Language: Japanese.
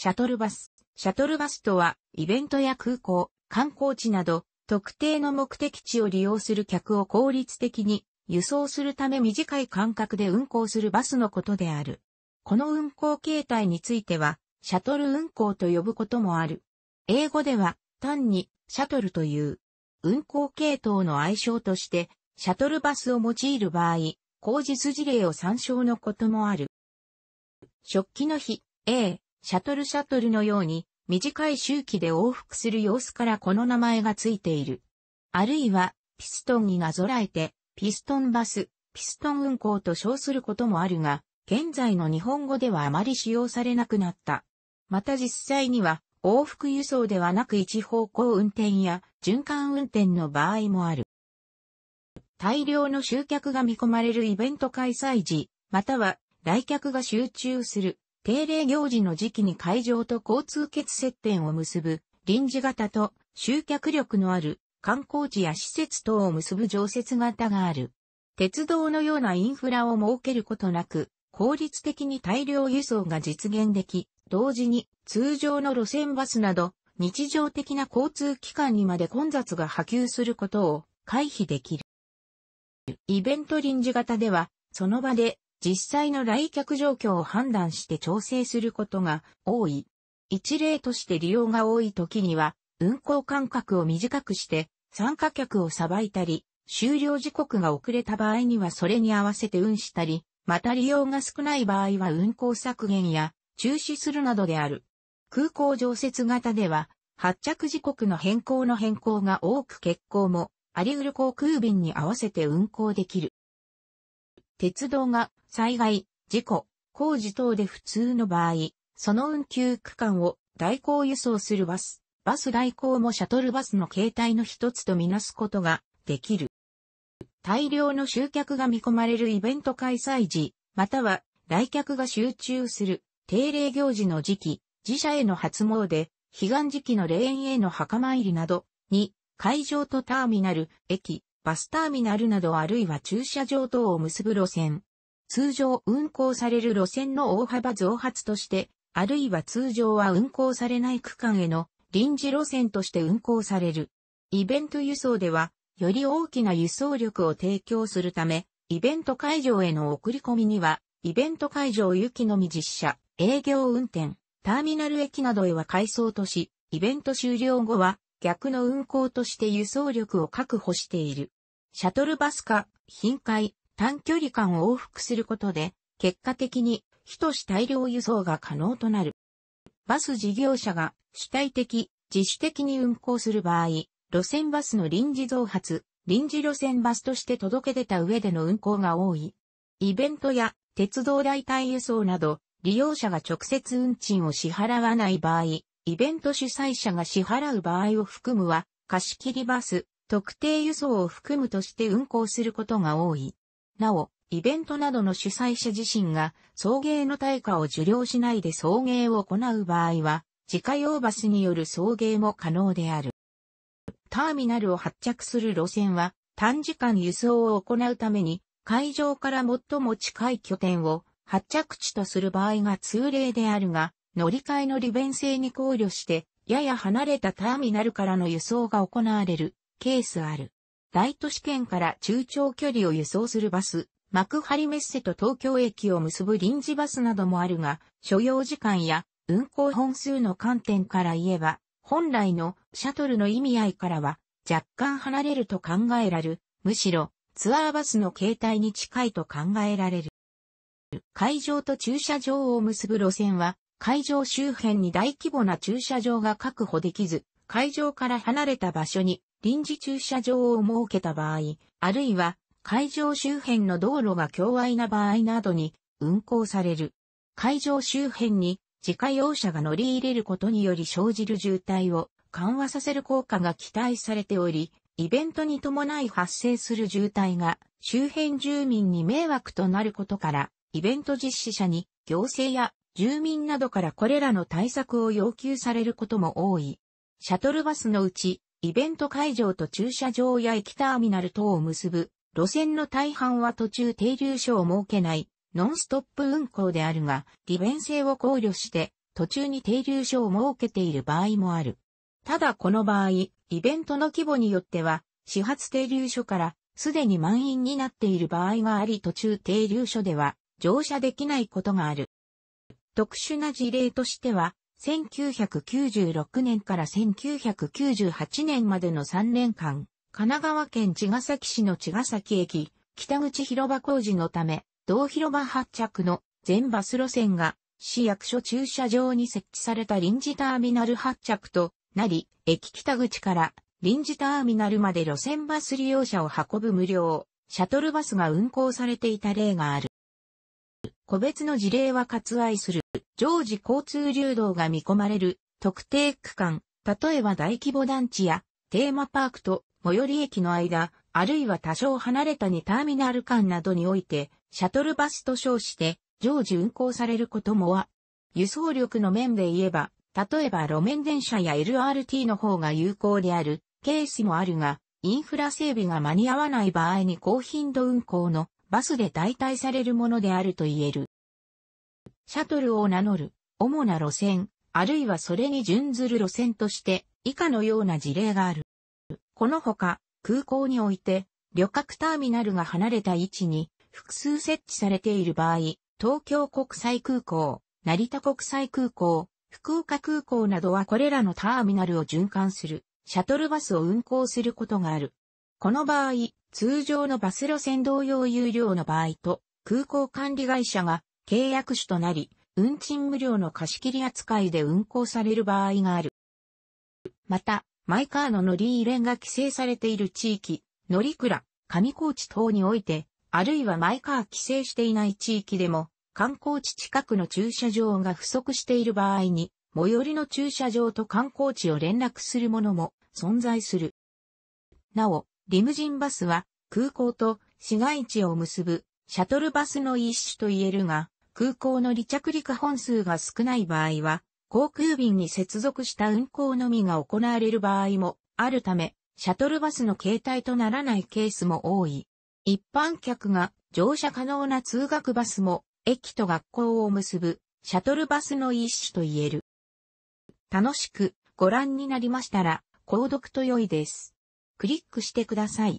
シャトルバス。シャトルバスとは、イベントや空港、観光地など、特定の目的地を利用する客を効率的に輸送するため短い間隔で運行するバスのことである。この運行形態については、シャトル運行と呼ぶこともある。英語では、単に、シャトルという、運行系統の愛称として、シャトルバスを用いる場合、口実事例を参照のこともある。食器の日、A、シャトルシャトルのように短い周期で往復する様子からこの名前がついている。あるいは、ピストンになぞらえて、ピストンバス、ピストン運行と称することもあるが、現在の日本語ではあまり使用されなくなった。また実際には、往復輸送ではなく一方向運転や循環運転の場合もある。大量の集客が見込まれるイベント開催時、または来客が集中する定例行事の時期に会場と交通欠接点を結ぶ臨時型と集客力のある観光地や施設等を結ぶ常設型がある。鉄道のようなインフラを設けることなく、効率的に大量輸送が実現でき、同時に通常の路線バスなど日常的な交通機関にまで混雑が波及することを回避できる。イベント臨時型では、その場で実際の来客状況を判断して調整することが多い。一例として利用が多い時には、運行間隔を短くして、参加客をさばいたり、終了時刻が遅れた場合にはそれに合わせて運したり、また利用が少ない場合は運行削減や中止するなどである。空港常設型では、発着時刻の変更の変更が多く欠航も、あり得る航空便に合わせて運行できる。鉄道が災害、事故、工事等で普通の場合、その運休区間を代行輸送するバス、バス代行もシャトルバスの形態の一つとみなすことができる。大量の集客が見込まれるイベント開催時、または来客が集中する定例行事の時期、自社への初詣、悲願時期の霊園への墓参りなどに、会場とターミナル、駅、バスターミナルなどあるいは駐車場等を結ぶ路線。通常運行される路線の大幅増発として、あるいは通常は運行されない区間への臨時路線として運行される。イベント輸送では、より大きな輸送力を提供するため、イベント会場への送り込みには、イベント会場行きのみ実車、営業運転、ターミナル駅などへは改装とし、イベント終了後は逆の運行として輸送力を確保している。シャトルバスか、頻回、短距離間を往復することで、結果的に、非都市大量輸送が可能となる。バス事業者が主体的、自主的に運行する場合、路線バスの臨時増発、臨時路線バスとして届け出た上での運行が多い。イベントや鉄道代替輸送など、利用者が直接運賃を支払わない場合、イベント主催者が支払う場合を含むは、貸し切りバス、特定輸送を含むとして運行することが多い。なお、イベントなどの主催者自身が送迎の対価を受領しないで送迎を行う場合は、自家用バスによる送迎も可能である。ターミナルを発着する路線は短時間輸送を行うために会場から最も近い拠点を発着地とする場合が通例であるが、乗り換えの利便性に考慮して、やや離れたターミナルからの輸送が行われるケースある。大都市圏から中長距離を輸送するバス、幕張メッセと東京駅を結ぶ臨時バスなどもあるが、所要時間や運行本数の観点から言えば、本来のシャトルの意味合いからは若干離れると考えられる。むしろツアーバスの形態に近いと考えられる。会場と駐車場を結ぶ路線は、会場周辺に大規模な駐車場が確保できず、会場から離れた場所に臨時駐車場を設けた場合、あるいは会場周辺の道路が境外な場合などに運行される。会場周辺に自家用車が乗り入れることにより生じる渋滞を緩和させる効果が期待されており、イベントに伴い発生する渋滞が周辺住民に迷惑となることから、イベント実施者に行政や住民などからこれらの対策を要求されることも多い。シャトルバスのうちイベント会場と駐車場や駅ターミナル等を結ぶ路線の大半は途中停留所を設けないノンストップ運行であるが、利便性を考慮して途中に停留所を設けている場合もある。ただこの場合、イベントの規模によっては、始発停留所からすでに満員になっている場合があり途中停留所では乗車できないことがある。特殊な事例としては、1996年から1998年までの3年間、神奈川県茅ヶ崎市の茅ヶ崎駅、北口広場工事のため、同広場発着の全バス路線が市役所駐車場に設置された臨時ターミナル発着となり、駅北口から臨時ターミナルまで路線バス利用者を運ぶ無料、シャトルバスが運行されていた例がある。個別の事例は割愛する。常時交通流動が見込まれる特定区間、例えば大規模団地やテーマパークと最寄り駅の間、あるいは多少離れたにターミナル間などにおいて、シャトルバスと称して常時運行されることもは、輸送力の面で言えば、例えば路面電車や LRT の方が有効であるケースもあるが、インフラ整備が間に合わない場合に高頻度運行のバスで代替されるものであると言える。シャトルを名乗る、主な路線、あるいはそれに準ずる路線として、以下のような事例がある。このほか、空港において、旅客ターミナルが離れた位置に複数設置されている場合、東京国際空港、成田国際空港、福岡空港などはこれらのターミナルを循環する、シャトルバスを運行することがある。この場合、通常のバス路線同様有料の場合と、空港管理会社が契約主となり、運賃無料の貸し切り扱いで運行される場合がある。また、マイカーの乗り入れが規制されている地域、乗り倉、上高地等において、あるいはマイカー規制していない地域でも、観光地近くの駐車場が不足している場合に、最寄りの駐車場と観光地を連絡するものも存在する。なお、リムジンバスは空港と市街地を結ぶシャトルバスの一種と言えるが、空港の離着陸本数が少ない場合は、航空便に接続した運行のみが行われる場合もあるため、シャトルバスの形態とならないケースも多い。一般客が乗車可能な通学バスも、駅と学校を結ぶシャトルバスの一種と言える。楽しくご覧になりましたら、購読と良いです。クリックしてください。